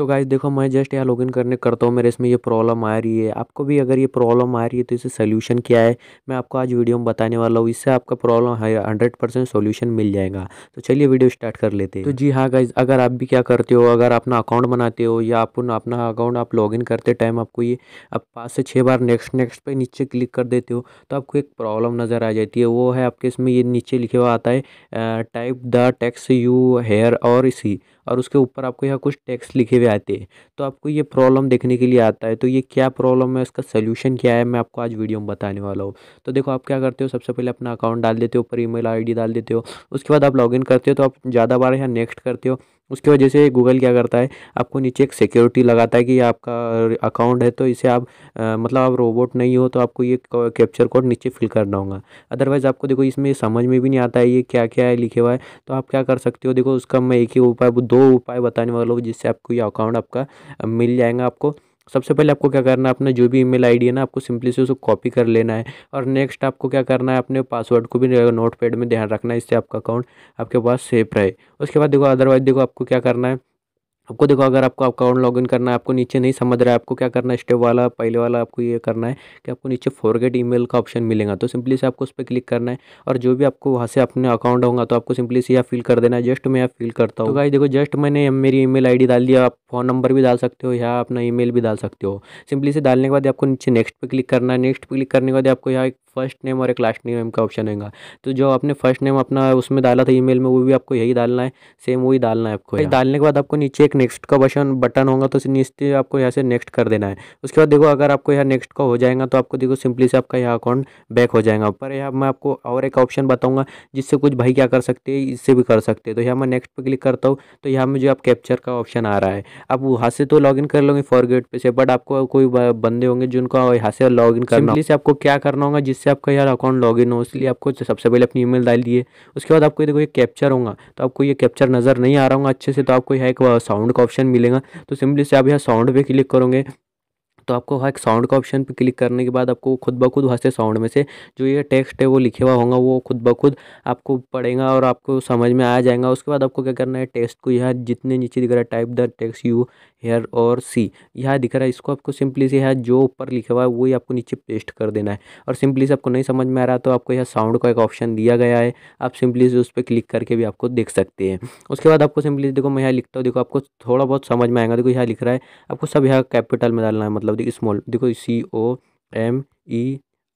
तो गाइज देखो मैं जस्ट यहाँ लॉगिन करने करता हूँ मेरे इसमें ये प्रॉब्लम आ रही है आपको भी अगर ये प्रॉब्लम आ रही है तो इसे सोल्यूशन क्या है मैं आपको आज वीडियो में बताने वाला हूँ इससे आपका प्रॉब्लम हंड्रेड परसेंट सोल्यूशन मिल जाएगा तो चलिए वीडियो स्टार्ट कर लेते हैं तो जी हाँ गाइज अगर आप भी क्या करते हो अगर अपना अकाउंट बनाते हो या आप अपना अकाउंट आप लॉग करते टाइम आपको ये आप पाँच से छः बार नेक्स्ट नेक्स्ट पर नीचे क्लिक कर देते हो तो आपको एक प्रॉब्लम नज़र आ जाती है वो है आपके इसमें ये नीचे लिखे हुआ आता है type the text you here और सी और उसके ऊपर आपको यहाँ कुछ टेक्स्ट लिखे हुए आते हैं तो आपको ये प्रॉब्लम देखने के लिए आता है तो ये क्या प्रॉब्लम है उसका सोल्यूशन क्या है मैं आपको आज वीडियो में बताने वाला हूँ तो देखो आप क्या करते हो सबसे पहले अपना अकाउंट डाल देते हो ऊपर ई मेल डाल देते हो उसके बाद आप लॉग करते हो तो आप ज़्यादा बार यहाँ नेक्स्ट करते हो उसकी वजह से गूगल क्या करता है आपको नीचे एक सिक्योरिटी लगाता है कि आपका अकाउंट है तो इसे आप आ, मतलब आप रोबोट नहीं हो तो आपको ये कैप्चर कोड नीचे फिल करना होगा अदरवाइज़ आपको देखो इसमें समझ में भी नहीं आता है ये क्या क्या है लिखे हुआ है तो आप क्या कर सकते हो देखो उसका मैं एक ही उपाय दो उपाय बताने वाला हूँ जिससे आपको ये अकाउंट आपका मिल जाएगा आपको सबसे पहले आपको क्या करना है अपना जो भी ईमेल आईडी है ना आपको सिंपली से उसको कॉपी कर लेना है और नेक्स्ट आपको क्या करना है अपने पासवर्ड को भी नोट पैड में ध्यान रखना है इससे आपका अकाउंट आपके पास सेफ रहे उसके बाद देखो अदरवाइज देखो आपको क्या करना है आपको देखो अगर आपको अकाउंट लॉगिन करना है आपको नीचे नहीं समझ रहा है आपको क्या करना है स्टेप वाला पहले वाला आपको ये करना है कि आपको नीचे फॉरगेट ईमेल का ऑप्शन मिलेगा तो सिंपली से आपको उस पर क्लिक करना है और जो भी आपको वहाँ से अपने अकाउंट होगा तो आपको सिंपली से यहाँ फिल कर देना है जस्ट मैं यहाँ फिल करता हूँ तो भाई देखो जस्ट मैंने मेरी ई मेल डाल दिया आप फ़ोन नंबर भी डाल सकते हो या अपना ई भी डाल सकते हो सिंपली से डालने के बाद आपको नीचे नेक्स्ट पर क्लिक करना है नेक्स्ट पर क्लिक करने के बाद आपको यहाँ एक फर्स्ट नेम और एक लास्ट नेम का ऑप्शन रहेगा तो जो आपने फर्स्ट नेम अपना उसमें डाला था ईमेल में वो भी आपको यही डालना है सेम वही डालना है आपको डालने के बाद आपको नीचे एक नेक्स्ट का बशन बटन होगा तो नीचे आपको यहाँ से नेक्स्ट कर देना है उसके बाद देखो अगर आपको यहाँ नेक्स्ट का हो जाएगा तो आपको देखो सिंपली से आपका यहाँ अकाउंट बैक हो जाएगा पर यहाँ मैं आपको और एक ऑप्शन बताऊँगा जिससे कुछ भाई क्या कर सकते हैं इससे भी कर सकते हैं तो यहाँ मैं नेक्स्ट पर क्लिक करता हूँ तो यहाँ में जो आप कैप्चर का ऑप्शन आ रहा है आप वहाँ से तो इन कर लोगे फॉरगेट पे से बट आपको कोई बंदे होंगे जिनको यहाँ से लॉगिन करना से आपको क्या करना होगा जिस जिससे आपका यार अकाउंट लॉगिन हो इसलिए आपको सबसे पहले अपनी ईमेल डाल दिए उसके बाद आपको देखो ये कैप्चर होगा तो आपको ये कैप्चर नज़र नहीं आ रहा होगा अच्छे से तो आपको यहाँ एक साउंड का ऑप्शन मिलेगा तो सिंपली से आप यहाँ साउंड पर क्लिक करोगे तो आपको हाँ एक साउंड का ऑप्शन पर क्लिक करने के बाद आपको खुद ब खुद वहाँ से साउंड में से जो ये टेक्स्ट है वो लिखे हुआ होगा वो खुद ब खुद आपको पढ़ेगा और आपको समझ में आ जाएगा उसके बाद आपको क्या करना है टेक्स्ट को यहाँ जितने नीचे दिख रहा है type the text you here और सी यह दिख रहा है इसको आपको सिंपली से यह जो ऊपर लिखा हुआ है वही आपको नीचे पेस्ट कर देना है और सिंपली से आपको नहीं समझ में आ रहा तो आपको यह साउंड का एक ऑप्शन दिया गया है आप सिंपली से उस पर क्लिक करके भी आपको देख सकते हैं उसके बाद आपको सिंपली देखो मैं यहाँ लिखता हूँ देखो आपको थोड़ा बहुत समझ में आएगा देखो यहाँ लिख रहा है आपको सब यहाँ कैपिटल में डालना है मतलब देखिए स्मॉल देखो C O M E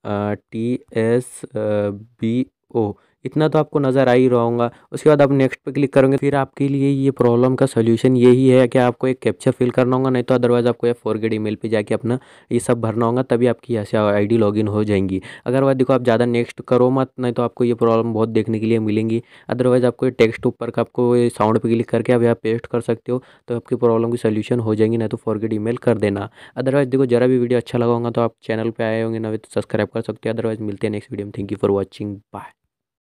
T S B O इतना तो आपको नज़र आ ही रहा होगा उसके बाद आप नेक्स्ट पे क्लिक करोगे फिर आपके लिए ये प्रॉब्लम का सोल्यूशन यही है कि आपको एक कैप्चर फिल करना होगा नहीं तो अदरवाइज़ आपको यह गेड ईमेल पर जाके अपना ये सब भरना होगा तभी आपकी यहाँ से लॉग लॉगिन हो जाएंगी वह देखो आप ज़्यादा नेक्स्ट करो मत नहीं तो आपको ये प्रॉब्लम बहुत देखने के लिए मिलेंगी अदरवाइज़ आपको टेक्स्ट ऊपर का आपको साउंड पर क्लिक करके आप यहाँ पेस्ट कर सकते हो तो आपकी प्रॉब्लम की सोल्यूशन हो जाएंगी नहीं तो फॉरगेट ईमेल कर देना अदरवाइज़ देखो जरा भी वीडियो अच्छा लगा होगा तो आप चैनल पर आए होंगे ना तो सब्सक्राइब कर सकते हो अदरवाइज़ मिलते हैं नेक्स्ट वीडियो में thank you for watching bye